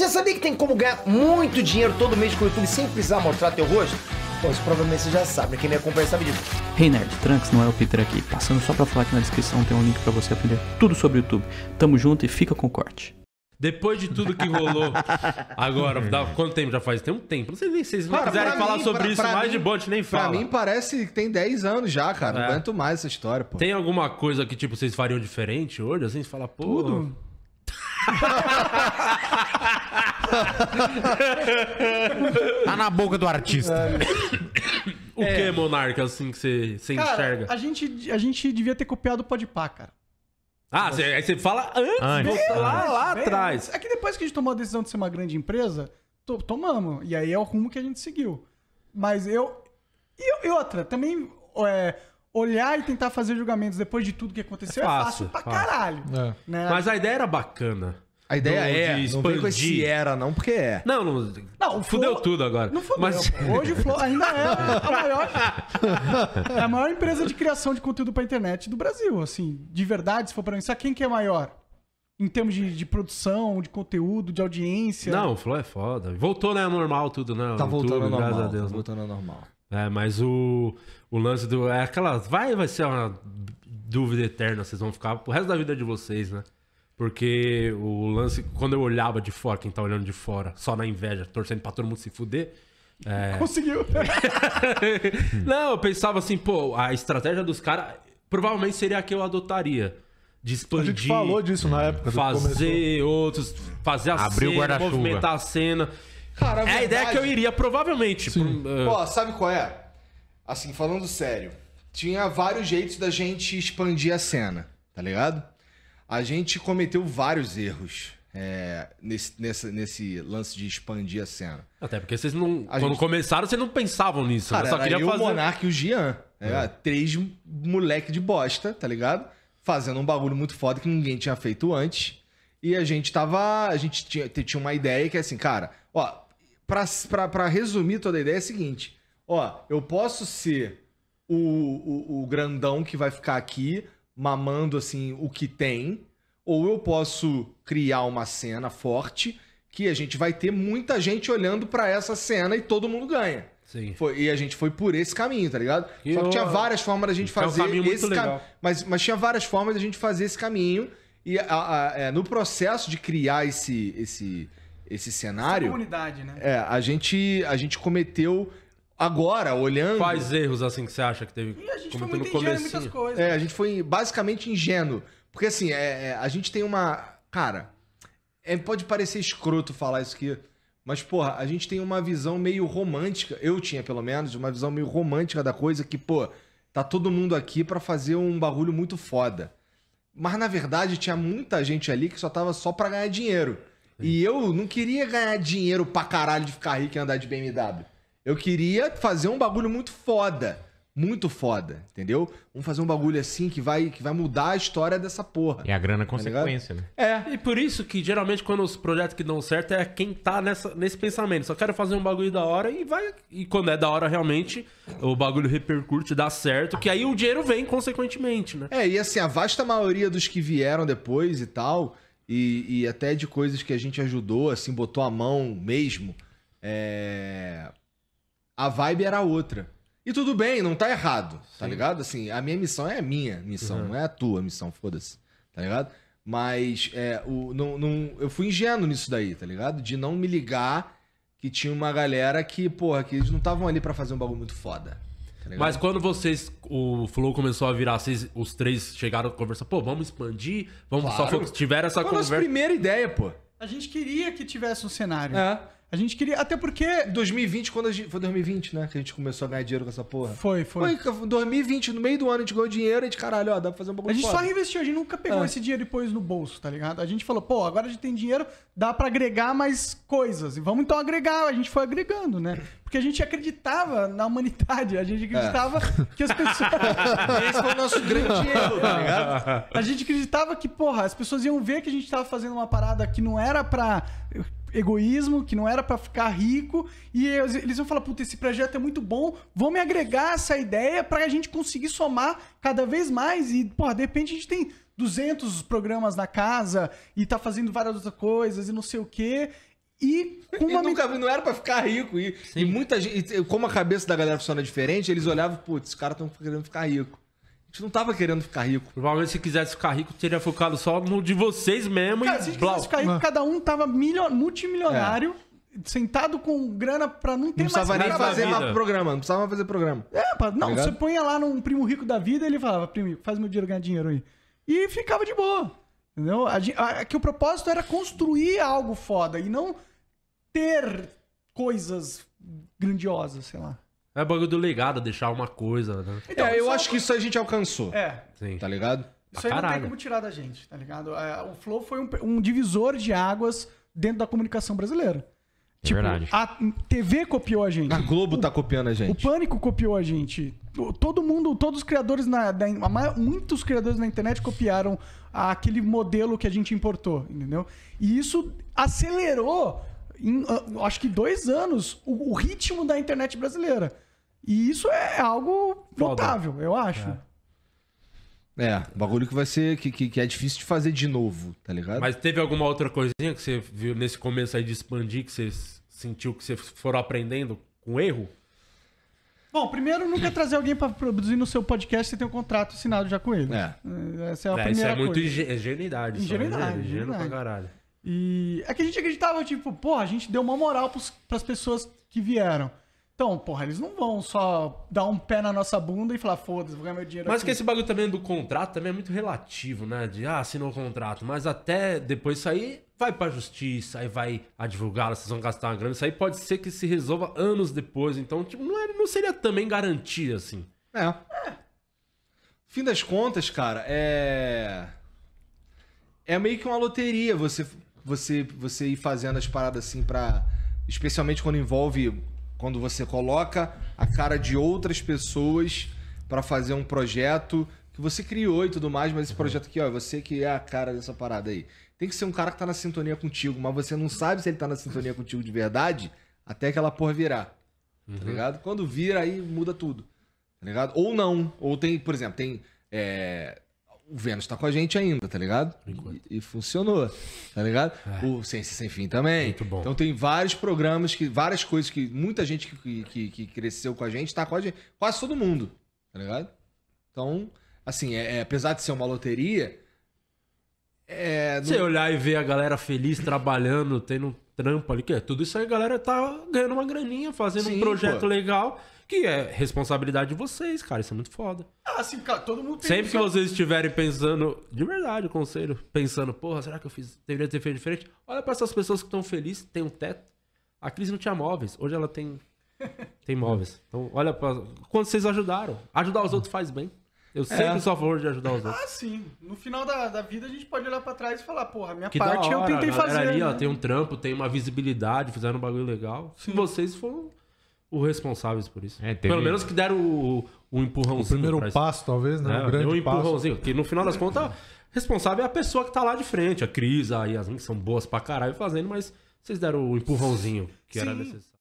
Você sabia que tem como ganhar muito dinheiro todo mês com o YouTube sem precisar mostrar teu rosto? Bom, isso provavelmente você já sabe, né? quem me acompanha sabe disso. Hey Nerd, Trunks não é o Peter aqui. Passando só pra falar que na descrição tem um link para você aprender tudo sobre o YouTube. Tamo junto e fica com o corte. Depois de tudo que rolou agora, dá, quanto tempo já faz? Tem um tempo. Não sei nem se vocês Cara, quiserem falar mim, sobre pra- isso pra mais mim- de bote, nem fala. nem Pra mim parece que tem 10 anos já, cara. É. Não aguento mais essa história, pô. Tem alguma coisa que, tipo, vocês fariam diferente hoje? Assim, você fala, pô... Tudo. tá na boca do artista. O é. que, Monarca, assim, que você, você Cara, enxerga? A gente, a gente devia ter copiado o Pá, cara. Ah, você, aí você fala antes, antes bem, lá, antes, lá atrás. É que depois que a gente tomou a decisão de ser uma grande empresa, to, tomamos. E aí é o rumo que a gente seguiu. Mas eu... E, e outra, também... É, olhar e tentar fazer julgamentos depois de tudo que aconteceu é, é fácil, é fácil pra fácil. caralho. É. Né? Mas a ideia era bacana. A ideia do, é, de expandir. não vem com esse era não, porque é. Não, não, não fudeu Flo, tudo agora. Não fudeu. Mas... Hoje o Flow ainda é a maior, é a maior empresa de criação de conteúdo pra internet do Brasil, assim, de verdade, se for pra pensar, quem que é maior? Em termos de, de, produção, de conteúdo, de audiência. Não, o Flow é foda. Voltou, né, normal tudo, né? Tá voltando YouTube, normal, graças a Deus. Tá né? voltando ao normal. É, mas o, o lance do. É aquela. Vai, vai ser uma dúvida eterna. Vocês vão ficar pro resto da vida de vocês, né? Porque o lance, quando eu olhava de fora, quem tá olhando de fora, só na inveja, torcendo pra todo mundo se fuder. É... Conseguiu! Não, eu pensava assim, pô, a estratégia dos caras provavelmente seria a que eu adotaria. De expandir. A gente falou disso na época. Fazer outros. Fazer a Abrir cena, movimentar a cena. Cara, é a é verdade... a ideia que eu iria, provavelmente. Pro, uh... Pô, sabe qual é? Assim, falando sério, tinha vários jeitos da gente expandir a cena, tá ligado? A gente cometeu vários erros é, nesse, nesse, lance de expandir a cena. Até porque vocês não. A quando gente... começaram, vocês não pensavam nisso. Né? Cara, né? só queria eu, fazer... o Monark e o Gian. É, é. Três moleque de bosta, tá ligado? Fazendo um bagulho muito foda que ninguém tinha feito antes. E a gente tava. A gente tinha, tinha uma ideia que é assim, cara, ó, pra, pra, pra resumir toda a ideia é a seguinte: ó, eu posso ser o, o, o grandão que vai ficar aqui, mamando assim o que tem, ou eu posso criar uma cena forte que a gente vai ter muita gente olhando para essa cena e todo mundo ganha. Sim. Foi, e a gente foi por esse caminho, tá ligado? E Só que tinha várias formas da gente fazer é um esse caminho. Mas, mas tinha várias formas da gente fazer esse caminho. E a, a, é, no processo de criar esse, esse, esse cenário. Essa comunidade, né? É, a gente, a gente cometeu Agora, olhando. Quais erros assim que você acha que teve? E a gente Como foi muito ingênuo em muitas coisas. É, a gente foi basicamente ingênuo. Porque assim, é, é, a gente tem uma. Cara, é, pode parecer escroto falar isso aqui. Mas, porra, a gente tem uma visão meio romântica. Eu tinha, pelo menos, uma visão meio romântica da coisa que, pô, tá todo mundo aqui para fazer um barulho muito foda. Mas, na verdade, tinha muita gente ali que só tava só pra ganhar dinheiro. E eu não queria ganhar dinheiro pra caralho de ficar rico e andar de BMW. Eu queria fazer um bagulho muito foda. Muito foda, entendeu? Vamos fazer um bagulho assim que vai, que vai mudar a história dessa porra. E a grana é tá consequência, né? É. E por isso que geralmente quando os projetos que dão certo é quem tá nessa, nesse pensamento. Só quero fazer um bagulho da hora e vai. E quando é da hora realmente, o bagulho repercute, dá certo, que aí o dinheiro vem consequentemente, né? É, e assim, a vasta maioria dos que vieram depois e tal, e, e até de coisas que a gente ajudou, assim, botou a mão mesmo. É, a vibe era outra. E tudo bem, não tá errado, tá ligado? Assim, a minha missão é a minha missão, uhum. não é a tua missão, foda-se, tá ligado? Mas é, o, não, não, eu fui ingênuo nisso daí, tá ligado? De não me ligar que tinha uma galera que, porra, que eles não estavam ali para fazer um bagulho muito foda. Tá Mas quando vocês, o Flow começou a virar, vocês, os três chegaram a conversar, pô, vamos expandir, vamos claro. só tiveram essa conversa. Foi a nossa primeira ideia, pô. A gente queria que tivesse um cenário. É. A gente queria. Até porque. 2020, quando a gente. Foi 2020, né? Que a gente começou a ganhar dinheiro com essa porra. Foi, foi. Foi 2020, no meio do ano, a gente ganhou dinheiro, a gente, caralho, ó, dá pra fazer um bagulho. A gente foda. só reinvestiu, a gente nunca pegou é. esse dinheiro e pôs no bolso, tá ligado? A gente falou, pô, agora a gente tem dinheiro, dá para agregar mais coisas. E vamos então agregar. A gente foi agregando, né? Porque a gente acreditava na humanidade, a gente é. acreditava é. que as pessoas. esse foi o nosso grande erro, tá ligado? A gente acreditava que, porra, as pessoas iam ver que a gente tava fazendo uma parada que não era pra egoísmo, que não era para ficar rico, e eles vão falar, puta, esse projeto é muito bom, vão me agregar essa ideia para a gente conseguir somar cada vez mais e, pô, de repente a gente tem 200 programas na casa e tá fazendo várias outras coisas e não sei o quê. E, uma... e nunca, não era para ficar rico. E, e muita gente. Como a cabeça da galera funciona diferente, eles olhavam, putz, os caras estão querendo ficar rico. A gente não tava querendo ficar rico. Provavelmente se quisesse ficar rico, teria focado só no de vocês mesmo Cara, e se quisesse ficar rico, ah. cada um tava multimilionário, é. sentado com grana pra não ter não mais Não precisava nem fazer programa, não precisava fazer programa. É, tá não, tá você punha lá num primo rico da vida ele falava, primo, faz meu dinheiro ganhar dinheiro aí. E ficava de boa. Entendeu? A, a, é que o propósito era construir algo foda e não ter coisas grandiosas, sei lá. É bagulho do legado, deixar uma coisa, né? Então, é, eu acho que isso a gente alcançou. É, Sim. Tá ligado? Isso aí não tem como tirar da gente, tá ligado? É, o Flow foi um, um divisor de águas dentro da comunicação brasileira. É tipo, verdade. a TV copiou a gente. A Globo tá copiando a gente. O Pânico copiou a gente. Todo mundo, todos os criadores na. da- a muitos criadores na internet copiaram aquele modelo que a gente importou, entendeu? E isso acelerou em, ah, acho que dois anos, o, o, ritmo da internet brasileira. E isso é algo notável, eu acho. É. é bagulho que vai ser. Que, que, que, é difícil de fazer de novo, tá ligado? Mas teve alguma outra coisinha que você viu nesse começo aí de expandir, que você sentiu que vocês foram aprendendo com erro? Bom, primeiro, nunca é trazer alguém para produzir no seu podcast, você tem um contrato assinado já com ele. É. Essa é a é, primeira isso é coisa. muito ingenuidade. É ingenuidade. Só, ingenuidade. pra caralho. E é que a gente acreditava, tipo, porra, a gente deu uma moral para as pessoas que vieram. Então, porra, eles não vão só dar um pé na nossa bunda e falar, foda-se, vou ganhar meu dinheiro. Mas aqui. que esse bagulho também do contrato também é muito relativo, né? De, ah, assinou o contrato, mas até depois sair, vai pra justiça, aí vai advogá-lo, vocês vão gastar uma grana. Isso aí pode ser que se resolva anos depois. Então, tipo, não, é, não seria também garantia, assim. É. é. Fim das contas, cara, é. É meio que uma loteria você você, você ir fazendo as paradas assim para Especialmente quando envolve. Quando você coloca a cara de outras pessoas para fazer um projeto que você criou e tudo mais, mas esse uhum. projeto aqui, ó, é você que é a cara dessa parada aí. Tem que ser um cara que tá na sintonia contigo, mas você não sabe se ele tá na sintonia contigo de verdade até que porra virar. Tá uhum. Tá ligado? Quando vira, aí muda tudo. Tá ligado? Ou não. Ou tem, por exemplo, tem. É, o Vênus tá com a gente ainda, tá ligado? E, e, funcionou, tá ligado? É. O Ciência Sem Fim também. Muito bom. Então tem vários programas, que, várias coisas que muita gente que, que, que cresceu com a gente tá com a gente. Quase todo mundo, tá ligado? Então, assim, é, é apesar de ser uma loteria. É, não... Você olhar e ver a galera feliz trabalhando, tendo trampo ali, que é tudo isso aí, a galera tá ganhando uma graninha, fazendo Sim, um projeto pô. legal, que é responsabilidade de vocês, cara. Isso é muito foda. Ah, assim, cara, todo mundo tem Sempre que vocês estiverem pensando, de verdade, o conselho, pensando, porra, será que eu fiz, deveria ter feito diferente? Olha para essas pessoas que estão felizes, tem um teto. A Cris não tinha móveis, hoje ela tem tem móveis. Então, olha pra... quando vocês ajudaram, ajudar os outros faz bem. Eu é. sempre é. sou a favor de ajudar os ah, outros. Ah, sim. No final da, da vida a gente pode olhar para trás e falar, porra, minha que parte hora, eu tentei fazer. Ali, né? ó, tem um trampo, tem uma visibilidade, fizeram um bagulho legal. Sim. Vocês foram os responsáveis por isso. É, Pelo menos que deram o, o empurrãozinho. O primeiro passo, talvez, né? É, um grande um empurrãozinho. Passo. Que no final das contas, responsável é a pessoa que tá lá de frente. A Cris, a Yasmin, que são boas pra caralho fazendo, mas vocês deram o empurrãozinho que sim. era necessário.